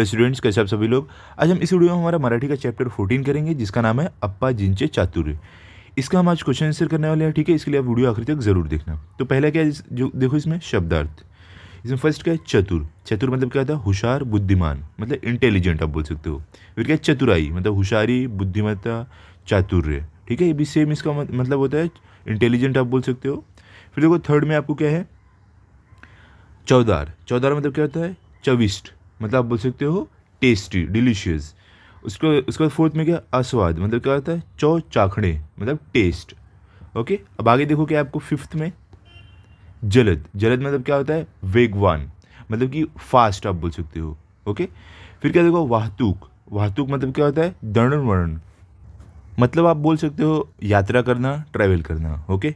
hello students कैसे आप सभी लोग आज हम इस वीडियो में हमारा मराठी का चैप्टर 14 करेंगे जिसका नाम है अप्पा जिंचे चातुर्य इसका हम आज क्वेश्चन आंसर करने वाले हैं ठीक है इसके लिए आप वीडियो आखिर तक जरूर देखना तो पहला क्या है जो देखो इसमें शब्दार्थ इसमें फर्स्ट क्या है चतुर चतुर मतलब क्या होता है होशार बुद्धिमान मतलब इंटेलिजेंट आप बोल सकते हो फिर क्या चतुराई मतलब होशारी बुद्धिमत्ता चातुर्य ठीक है ये भी सेम इसका मतलब होता है इंटेलिजेंट आप बोल सकते हो फिर देखो थर्ड में आपको क्या है चौदार चौदार मतलब क्या होता है चविष्ट मतलब आप बोल सकते हो टेस्टी डिलीशियस उसको उसके बाद फोर्थ में क्या अस्वाद मतलब क्या होता है चौ चाखड़े मतलब टेस्ट ओके अब आगे देखो क्या आपको फिफ्थ में जलद जलद मतलब क्या होता है वेगवान मतलब कि फास्ट आप बोल सकते हो ओके फिर क्या देखो वाहतूक वाहतूक मतलब क्या होता है दर्ण वर्ण मतलब आप बोल सकते हो यात्रा करना ट्रैवल करना ओके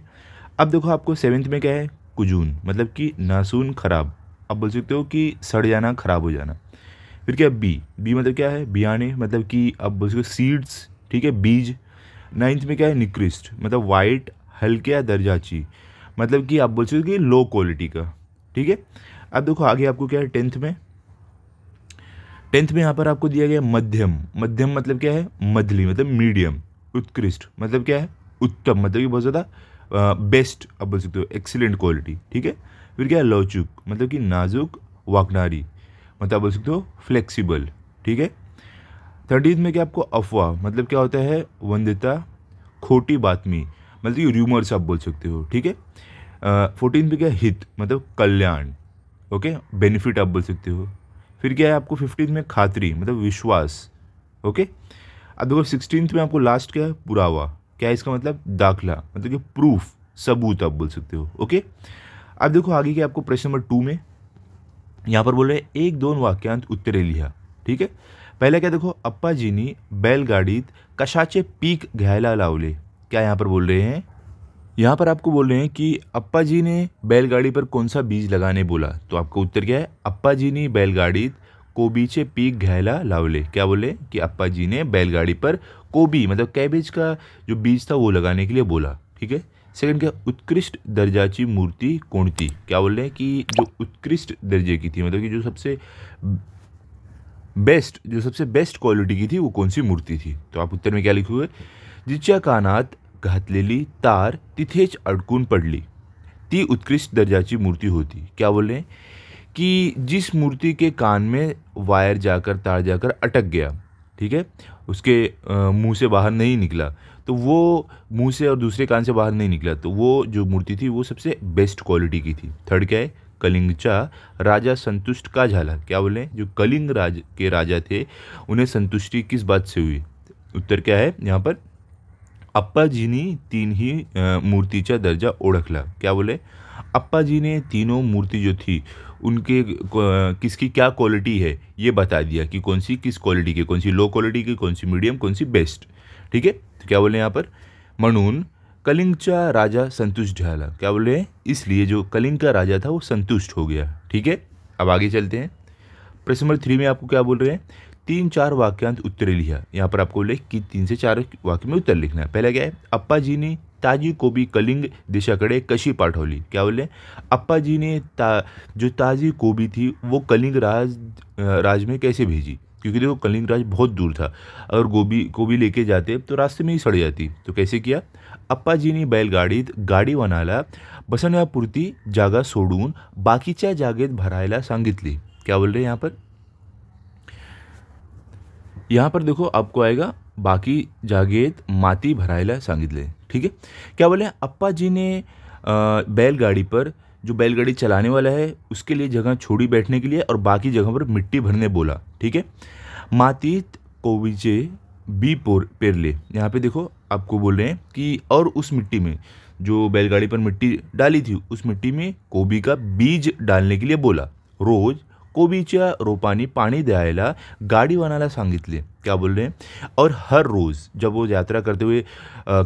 अब देखो आपको सेवेंथ में क्या है कुजून मतलब कि नासून खराब आप बोल सकते हो कि सड़ जाना ख़राब हो जाना फिर क्या बी बी मतलब क्या है बियाने मतलब कि आप बोल सकते हो सीड्स ठीक है बीज नाइन्थ में क्या है निकृष्ट मतलब वाइट हल्के या दर्जाची मतलब कि आप बोल सकते हो कि लो क्वालिटी का ठीक है अब देखो आगे आपको क्या है टेंथ में टेंथ में यहाँ पर आपको दिया गया मध्यम मध्यम मतलब क्या है मधली मतलब मीडियम उत्कृष्ट मतलब क्या है उत्तम मतलब कि बहुत ज़्यादा बेस्ट आप बोल सकते हो एक्सीलेंट क्वालिटी ठीक है फिर क्या है लौचुक मतलब कि नाजुक वाकनारी मतलब बोल सकते हो फ्लेक्सीबल ठीक है थर्टीज में क्या आपको अफवाह मतलब क्या होता है वंदिता खोटी बातमी मतलब कि र्यूमर्स आप बोल सकते हो ठीक है फोर्टीन पे क्या हित मतलब कल्याण ओके बेनिफिट आप बोल सकते हो फिर क्या है आपको फिफ्टीन में खातरी मतलब विश्वास ओके अब देखो सिक्सटीन में आपको लास्ट क्या है पुरावा क्या है इसका मतलब दाखला मतलब कि प्रूफ सबूत आप बोल सकते हो ओके अब देखो आगे के आपको प्रश्न नंबर टू में यहाँ पर बोल रहे हैं एक दोन वाक्यांत उत्तरे लिहा ठीक है पहले क्या देखो अप्पा जी ने बैलगाडीत कशाचे पीक घायला लावले क्या यहाँ पर बोल रहे हैं यहाँ पर आपको बोल रहे हैं कि अप्पा जी ने बैलगाड़ी पर कौन सा बीज लगाने बोला तो आपका उत्तर क्या है अप्पा जी ने बैलगाड़ीत कोबीचे पीक घायला लावले क्या बोले कि अप्पा जी ने बैलगाड़ी पर कोबी मतलब कैबेज का जो बीज था वो लगाने के लिए बोला ठीक है सेकंड क्या उत्कृष्ट दर्जा की मूर्ति थी क्या बोल रहे हैं कि जो उत्कृष्ट दर्जे की थी मतलब कि जो सबसे बेस्ट जो सबसे बेस्ट क्वालिटी की थी वो कौन सी मूर्ति थी तो आप उत्तर में क्या लिखोगे जिचा कानात घातलेली तार तिथेच अडकून पडली ती उत्कृष्ट दर्जा की मूर्ति होती क्या बोल रहे हैं कि जिस मूर्ति के कान में वायर जाकर तार जाकर अटक गया ठीक है उसके मुंह से बाहर नहीं निकला तो वो मुंह से और दूसरे कान से बाहर नहीं निकला तो वो जो मूर्ति थी वो सबसे बेस्ट क्वालिटी की थी थर्ड क्या है कलिंगचा राजा संतुष्ट का झाला क्या बोले जो कलिंग राज के राजा थे उन्हें संतुष्टि किस बात से हुई उत्तर क्या है यहाँ पर अप्पा जी ने तीन ही का दर्जा ओढ़खला क्या बोले अप्पा जी ने तीनों मूर्ति जो थी उनके किसकी क्या क्वालिटी है ये बता दिया कि कौन सी किस क्वालिटी की कौन सी लो क्वालिटी की कौन सी मीडियम कौन सी बेस्ट ठीक है तो क्या बोले यहाँ पर मनून कलिंगचा राजा संतुष्ट झाला क्या बोले हैं इसलिए जो कलिंग का राजा था वो संतुष्ट हो गया ठीक है अब आगे चलते हैं प्रश्न नंबर थ्री में आपको क्या बोल रहे हैं तीन चार वाक्यांत उत्तर लिखा यहाँ पर आपको बोले कि तीन से चार वाक्य में उत्तर लिखना है पहला क्या है अप्पा जी ने ताजी कोबी कलिंग दिशा कड़े कशी पाठोली क्या अप्पा जी ने ता जो ताजी कोबी थी वो कलिंग राज राज में कैसे भेजी क्योंकि देखो कलिंग राज बहुत दूर था अगर गोभी को भी लेके जाते तो रास्ते में ही सड़ जाती तो कैसे किया अप्पा जी बैलगाड़ी बैलगाडीत गाडीवानाला बसण्यापुरती जागा सोडून बाकीच्या जागेत भरायला सांगितली क्या बोल रहे हैं यहाँ पर यहाँ पर देखो आपको आएगा बाकी जागेत माती भरायला सांगितले ठीक है क्या बोले जी ने बैलगाड़ी पर जो बैलगाड़ी चलाने वाला है उसके लिए जगह छोड़ी बैठने के लिए और बाकी जगह पर मिट्टी भरने बोला ठीक है मातीत को बी पोर पेरले यहाँ पे देखो आपको बोल रहे हैं कि और उस मिट्टी में जो बैलगाड़ी पर मिट्टी डाली थी उस मिट्टी में कोबी का बीज डालने के लिए बोला रोज रोपानी पानी दयाला गाड़ी गाडीवानाला संगित क्या बोल रहे हैं और हर रोज़ जब वो यात्रा करते हुए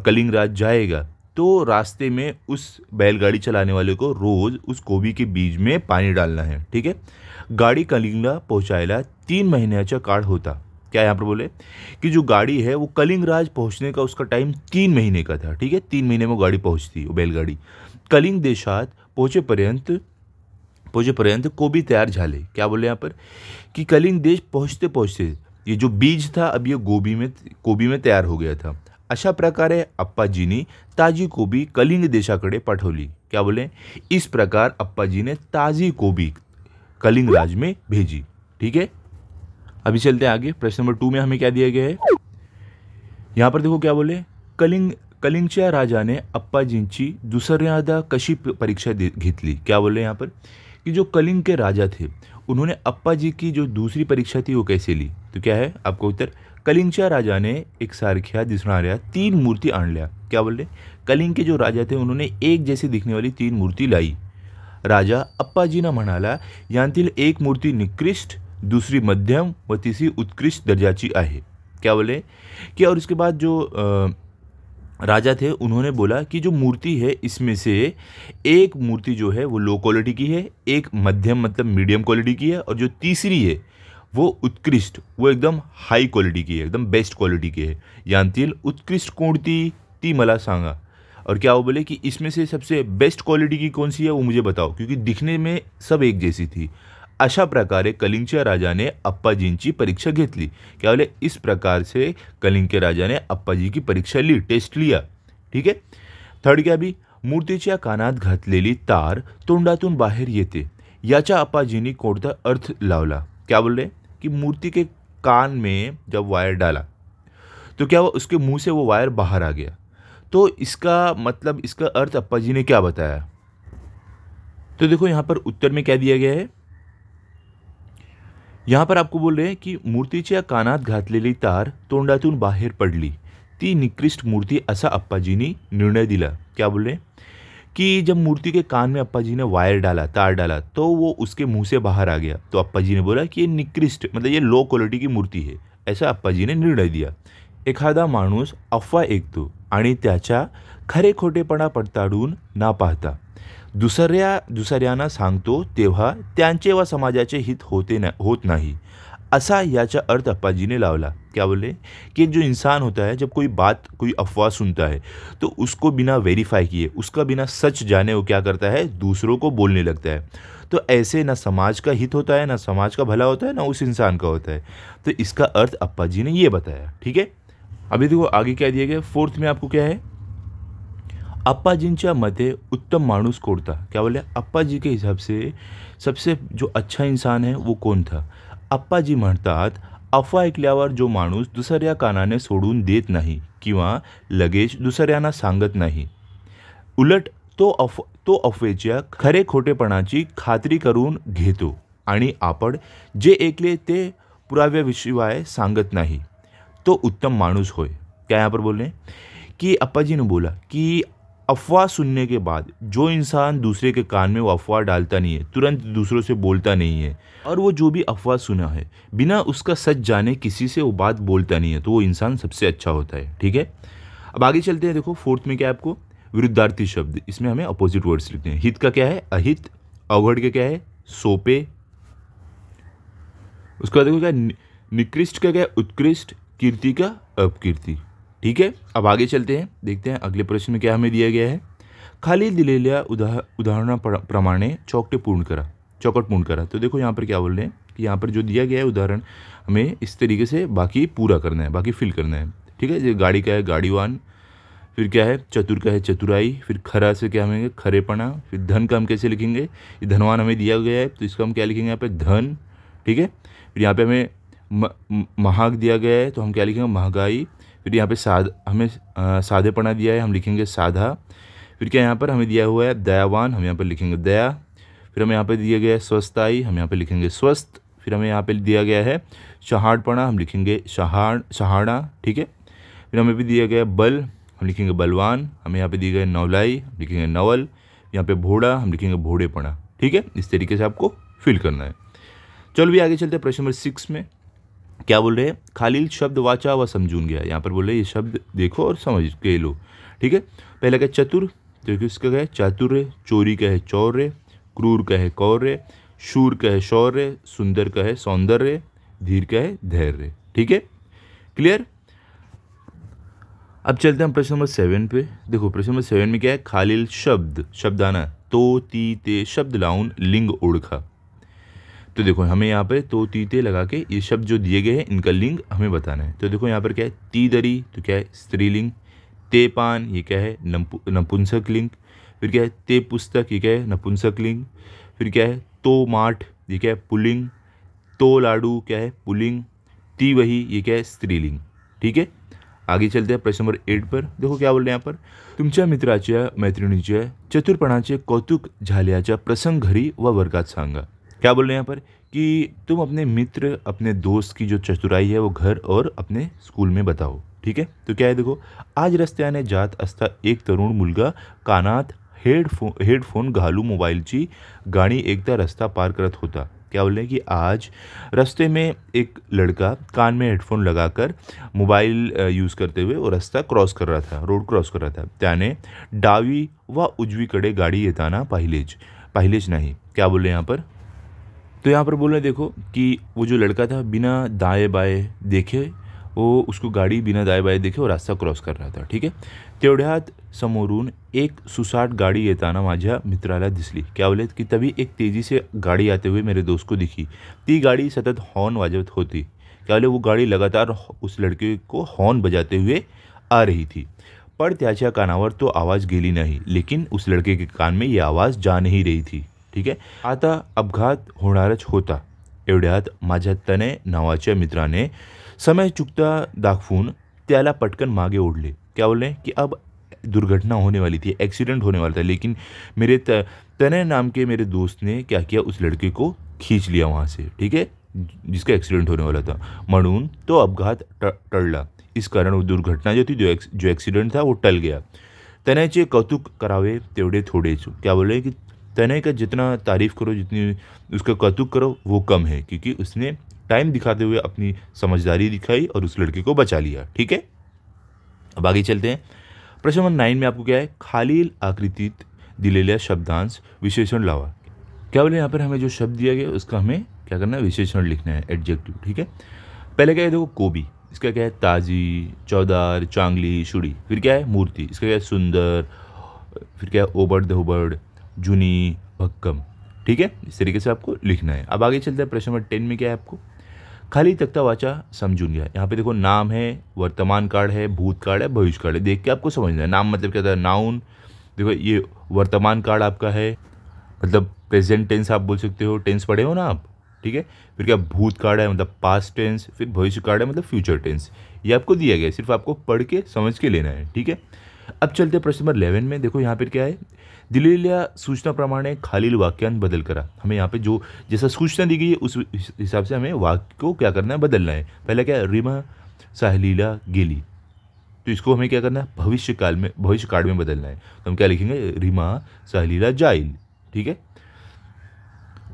कलिंगराज जाएगा तो रास्ते में उस बैलगाड़ी चलाने वाले को रोज़ उस गोभी के बीज में पानी डालना है ठीक है गाडी कलिंगा पहुँचाएला तीन का काळ होता क्या यहाँ पर बोले कि जो गाड़ी है वो कलिंगराज पहुँचने का उसका टाइम तीन महीने का था ठीक है तीन महीने में गाड़ी पहुँचती वो बैलगाडी कलिंग देशात पहुँचे पर्यंत पहुँचे पोहोचेपर्यंत गोभी तैयार झाले क्या बोले यहाँ पर कि कलिंग देश पहुँचते पहुँचते ये जो बीज था अब ये गोभी में गोभी में तैयार हो गया था अशा प्रकारे आप्पाजींनी ताजी कोबी कलिंग देशाकडे पाठवली क्या बोले इस प्रकार अप्पाजी ने ताजी कोबी कलिंग राज में भेजी ठीक है अभी चलते हैं आगे प्रश्न नंबर टू में हमें क्या दिया गया है यहाँ पर देखो क्या बोले कलिंग कलिंगच्या राजाने अप्पाजींची दुसऱ्यांदा कशी परीक्षा घेतली क्या बोले यहाँ पर कि जो कलिंग के राजा थे उन्होंने अप्पा जी की जो दूसरी परीक्षा थी वो कैसे ली तो क्या है आपका उत्तर कलिंगचा राजा ने एक सारख्या रहा तीन मूर्ती लिया क्या रहे कलिंग के जो राजा थे उन्होंने एक जैसी दिखने वाली तीन मूर्ति लाई राजा अप्पा जी मनाला म्हणाला तिल एक मूर्ति निकृष्ट दूसरी मध्यम व तीसरी उत्कृष्ट दर्जाची आहे क्या बोले कि और उसके बाद जो आ, राजा थे उन्होंने बोला कि जो मूर्ति है इसमें से एक मूर्ति जो है वो लो क्वालिटी की है एक मध्यम मतलब मीडियम क्वालिटी की है और जो तीसरी है वो उत्कृष्ट वो एकदम हाई क्वालिटी की है एकदम बेस्ट क्वालिटी की है यांतील उत्कृष्ट कोणती ती मला सांगा और क्या वो बोले कि इसमें से सबसे बेस्ट क्वालिटी की कौन सी है वो मुझे बताओ क्योंकि दिखने में सब एक जैसी थी अशा प्रकारे कलिंगच्या राजाने अप्पाजींची परीक्षा घेतली क्या बोले इस प्रकार से कलिंग के राजा ने अप्पाजी की परीक्षा ली टेस्ट लिया ठीक आहे थर्ड क्या बी मूर्तीच्या कानात घातलेली तार तोंडातून बाहेर येते याच्या अप्पाजींनी कोणता अर्थ लावला क्या बोल रहे कि मूर्ति के कान में जब वायर डाला तो क्या वो उसके मुंह से वो वायर बाहर आ गया तो इसका मतलब इसका अर्थ अप्पा जी ने क्या बताया तो देखो यहाँ पर उत्तर में क्या दिया गया है यहाँ पर आपको बोल रहे कि मूर्ति मूर्तीच्या कानात घातलेली तार तोंडातून बाहेर पडली ती निकृष्ट मूर्ति असा ने निर्णय दिला क्या बोल रहे कि जब मूर्ति के कान में अप्पाजी ने वायर डाला तार डाला तो वो उसके मुंह से बाहर आ गया तो अप्पा जी ने बोला कि ये निकृष्ट मतलब ये लो क्वालिटी की मूर्ति है ऐसा अप्पा जी ने निर्णय दिया एखादा मानूस अफवा ऐकतो आणि त्याच्या खरे खोटेपणा पडताळून ना पाहता दुसर दुसऱ्यांना संगतो के समाजा व समाजाचे हित होते ना होत नहीं ऐसा याचा अर्थ अप्पा जी ने लावला क्या बोले कि जो इंसान होता है जब कोई बात कोई अफवाह सुनता है तो उसको बिना वेरीफाई किए उसका बिना सच जाने वो क्या करता है दूसरों को बोलने लगता है तो ऐसे ना समाज का हित होता है ना समाज का भला होता है ना उस इंसान का होता है तो इसका अर्थ अप्पा जी ने ये बताया ठीक है अभी देखो आगे क्या दिया गया फोर्थ में आपको क्या है अप्पाजींच्या मते उत्तम माणूस कोणता क्या बोले अप्पाजी के हिसाब से सबसे जो अच्छा इंसान है वो कोण था अप्पाजी म्हणतात अफवा ऐकल्यावर जो माणूस दुसऱ्या कानाने सोडून देत नाही किंवा लगेच दुसऱ्यांना सांगत नाही उलट तो अफ तो अफवेच्या खरे खोटेपणाची खात्री करून घेतो आणि आपण जे ऐकले ते पुराव्याविशिवाय सांगत नाही तो उत्तम माणूस होय काय यापर बोलले की अप्पाजीनं बोला की अफवाह सुनने के बाद जो इंसान दूसरे के कान में वो अफवाह डालता नहीं है तुरंत दूसरों से बोलता नहीं है और वो जो भी अफवाह सुना है बिना उसका सच जाने किसी से वो बात बोलता नहीं है तो वो इंसान सबसे अच्छा होता है ठीक है अब आगे चलते हैं देखो फोर्थ में क्या है आपको विरुद्धार्थी शब्द इसमें हमें अपोजिट वर्ड्स लिखते हैं हित का क्या है अहित अवघट का क्या है सोपे उसके बाद देखो क्या निकृष्ट का क्या है उत्कृष्ट कीर्ति का अपकीर्ति ठीक है अब आगे चलते हैं देखते हैं अगले प्रश्न में क्या हमें दिया गया है खाली दिलेलिया उदाह उदाहरण प्रमाणे चौकटे पूर्ण करा चौकट पूर्ण करा तो देखो यहाँ पर क्या बोल रहे हैं कि यहाँ पर जो दिया गया है उदाहरण हमें इस तरीके से बाकी पूरा करना है बाकी फिल करना है ठीक है जैसे गाड़ी का है गाड़ीवान फिर क्या है चतुर का है चतुराई फिर खरा से क्या हमें खरेपना फिर धन का हम कैसे लिखेंगे ये धनवान हमें दिया गया है तो इसका हम क्या लिखेंगे यहाँ पे धन ठीक है फिर यहाँ पे हमें महाग दिया गया है तो हम क्या लिखेंगे महंगाई फिर यहाँ पे साद हमें साधेपना दिया है हम लिखेंगे साधा फिर क्या यहाँ पर हमें दिया हुआ है दयावान हम यहाँ पर लिखेंगे दया फिर हमें यहाँ पर दिया गया है स्वस्थाई हम यहाँ पर लिखेंगे स्वस्थ फिर हमें यहाँ पर दिया गया है शहाड़पणा हम लिखेंगे शहाड़ शहाड़ा ठीक है फिर हमें भी दिया गया बल हम लिखेंगे बलवान हमें यहाँ पर दिया गया नौलाई नवलाई हम लिखेंगे नवल यहाँ पर भोड़ा हम लिखेंगे भोड़ेपणा ठीक है इस तरीके से आपको फिल करना है चलो भी आगे चलते हैं प्रश्न नंबर सिक्स में क्या बोल रहे हैं खालील शब्द वाचा व समझून गया यहाँ पर बोल रहे ये शब्द देखो और समझ के लो ठीक है पहला क्या चतुर तो किसका है चातुर चोरी का है चौर्य क्रूर का है कौर्य शूर का है शौर्य सुंदर का है सौंदर्य धीर का है धैर्य ठीक है क्लियर अब चलते हैं प्रश्न नंबर सेवन पे देखो प्रश्न नंबर सेवन में क्या है खालिल शब्द शब्द आना तो ती ते शब्द लाउन लिंग ओढ़खा तो देखो हमें यहाँ पर तो तीते लगा के ये शब्द जो दिए गए हैं इनका लिंग हमें बताना है तो देखो यहाँ पर क्या है ती दरी तो क्या है स्त्रीलिंग ते पान ये क्या है नपुंसक लिंग फिर क्या है ते पुस्तक ये क्या है नपुंसक लिंग फिर क्या है तो माठ ये क्या है पुलिंग तो लाडू क्या है पुलिंग ती वही ये क्या है स्त्रीलिंग ठीक है आगे चलते हैं प्रश्न नंबर एट पर देखो क्या बोल रहे हैं यहाँ पर तुमच्या मित्राच्या मैत्रिणीच्या चतुरपणाचे कौतुक झाल्याच्या प्रसंग घरी व वर्गात सांगा क्या बोल रहे हैं यहाँ पर कि तुम अपने मित्र अपने दोस्त की जो चतुराई है वो घर और अपने स्कूल में बताओ ठीक है तो क्या है देखो आज रस्ते आने जात अस्ता एक तरुण मुलगा कानात हेडफोन हेडफोन घालू मोबाइल ची गाड़ी एकदा रास्ता पार करत होता क्या बोल रहे हैं कि आज रास्ते में एक लड़का कान में हेडफोन लगाकर मोबाइल यूज़ करते हुए वो रास्ता क्रॉस कर रहा था रोड क्रॉस कर रहा था त्याने डावी व कड़े गाडी येताना पहलेज पहलेज नहीं क्या बोल रहे हैं यहाँ पर तो यहाँ पर रहे देखो कि वो जो लड़का था बिना दाए बाएँ देखे वो उसको गाडी बिना दाए बाय देखे वो रास्ता क्रॉस कर रहा था ठीक है तेवढ्यात समोरून एक सुसाट गाडी येताना माझ्या मित्राला दिसली क्या बोले कि तभी एक तेजी से गाडी आते हुए मेरे दोस्त को दिखी ती गाडी सतत हॉर्न वाजवत होती क्या बोले वो गाडी लगातार उस लड़के को हॉर्न बजाते हुए आ रही थी पर त्याच्या कानावर तो आवाज गेली नहीं लेकिन उस लड़के के कान में ये आवाज़ जा नहीं रही थी ठीक आहे आता अपघात होणारच होता एवढ्यात माझ्या तने नावाच्या मित्राने समय चुकता दाखवून त्याला पटकन मागे ओढले क्या बोले कि अब दुर्घटना होने वाली थी एक्सीडेंट होने वाला था लेकिन मेरे तनय नाम के मेरे दोस्त ने क्या किया उस लड़के को खींच लिया वहाँ से ठीक है जिसका एक्सीडेंट होने वाला था मनून तो अपघात टलला इस कारण वो दुर्घटना जो थी जो एक्स जो एक्सीडेंट था वो टल गया तनयचे कौतुक करावे तेवढे थोडेच क्या बोले की तने का जितना तारीफ़ करो जितनी उसका कौतुक करो वो कम है क्योंकि उसने टाइम दिखाते हुए अपनी समझदारी दिखाई और उस लड़के को बचा लिया ठीक है अब आगे चलते हैं प्रश्न नंबर नाइन में आपको क्या है खालील आकृतित दिलेलिया शब्दांश विशेषण लावा क्या बोले यहाँ पर हमें जो शब्द दिया गया उसका हमें क्या करना है विशेषण लिखना है एडजेक्टिव ठीक है पहले क्या है देखो कोबी इसका क्या है ताजी चौदार चांगली शुड़ी फिर क्या है मूर्ति इसका क्या है सुंदर फिर क्या है ओबड़ धोबड़ जुनी भक्कम ठीक है इस तरीके से आपको लिखना है अब आगे चलते हैं प्रश्न नंबर टेन में क्या है आपको खाली तख्ता वाचा समझून गया यहाँ पे देखो नाम है वर्तमान कार्ड है भूत कार्ड है भविष्य कार्ड है देख के आपको समझना है नाम मतलब क्या था नाउन देखो ये वर्तमान कार्ड आपका है मतलब प्रेजेंट टेंस आप बोल सकते हो टेंस पढ़े हो ना आप ठीक है फिर क्या भूत कार्ड है मतलब पास्ट टेंस फिर भविष्य कार्ड है मतलब फ्यूचर टेंस ये आपको दिया गया है सिर्फ आपको पढ़ के समझ के लेना है ठीक है अब चलते हैं प्रश्न नंबर इलेवन में देखो यहाँ पर क्या है दिलेल्या सूचना प्रमाण खालील वाक्यांश बदल करा हमें यहाँ पे जो जैसा सूचना दी गई है उस हिसाब से हमें वाक्य को क्या करना है बदलना है पहला क्या है रिमा सहलीला गेली तो इसको हमें क्या करना है भविष्य काल में भविष्य काल में बदलना है तो हम क्या लिखेंगे रिमा सहलीला जाइल ठीक है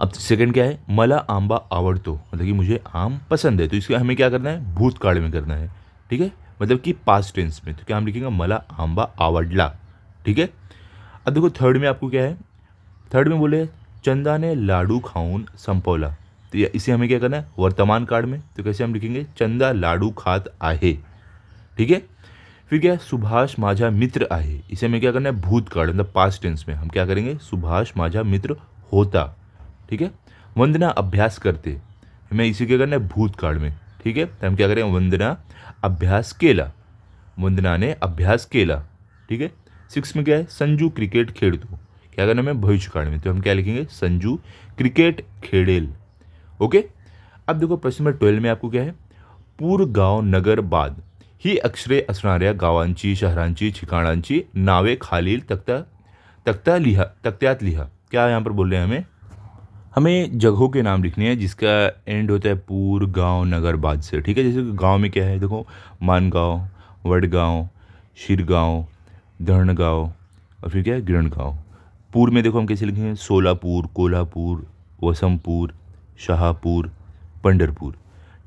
अब सेकंड क्या है मला आंबा तो मतलब कि मुझे आम पसंद है तो इसका हमें क्या करना है भूतकाल में करना है ठीक है मतलब कि पास्ट टेंस में तो क्या हम लिखेंगे मला आंबा आवडला ठीक है अब देखो थर्ड में आपको क्या है थर्ड में बोले चंदा ने लाडू खाऊन संपोला तो इसे हमें क्या करना है वर्तमान काल में तो कैसे हम लिखेंगे चंदा लाडू खात आहे ठीक है फिर क्या सुभाष माझा मित्र आहे इसे हमें क्या करना है भूत काल मतलब पास्ट टेंस में हम क्या करेंगे सुभाष माझा मित्र होता ठीक है वंदना अभ्यास करते हमें इसे क्या करना है भूत काल में ठीक है तो हम क्या करें वंदना अभ्यास केला वंदना ने अभ्यास केला ठीक है सिक्स में क्या है संजू क्रिकेट खेल दो क्या करना भविष्य भविष्यकाल में तो हम क्या लिखेंगे संजू क्रिकेट खेड़ेल ओके अब देखो प्रश्न नंबर ट्वेल्व में आपको क्या है पूर गांव नगर बाद ही अक्षरे असणाऱ्या गावांची शहरांची ठिकाणांची नावे खालील तख्ता तख्ता लिहा तख्त्यात लिहा क्या यहाँ पर बोल रहे हैं हमें हमें जगहों के नाम लिखने हैं जिसका एंड होता है पूर गांव नगर बाद से ठीक है जैसे गांव में क्या है देखो मानगांव वडगांव शिरगांव धरणगांव और फिर क्या है गिरणगांव पूर में देखो हम कैसे लिखेंगे सोलापुर कोल्हापुर वसमपुर शाहपुर पंडरपुर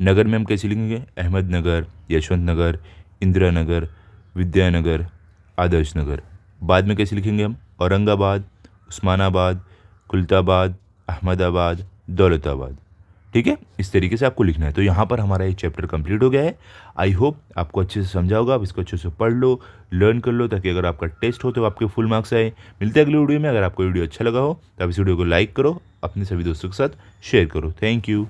नगर में हम कैसे लिखेंगे अहमदनगर यशवंत नगर इंदिरा नगर विद्यानगर आदर्श नगर बाद में कैसे लिखेंगे हम औरंगाबाद उस्मानाबाद कुलताबाद अहमदाबाद दौलताबाद ठीक है इस तरीके से आपको लिखना है तो यहाँ पर हमारा ये चैप्टर कंप्लीट हो गया है आई होप आपको अच्छे से समझा होगा आप इसको अच्छे से पढ़ लो लर्न कर लो ताकि अगर आपका टेस्ट हो तो आपके फुल मार्क्स आए मिलते हैं अगले वीडियो में अगर आपको वीडियो अच्छा लगा हो तो आप इस वीडियो को लाइक करो अपने सभी दोस्तों के साथ शेयर करो थैंक यू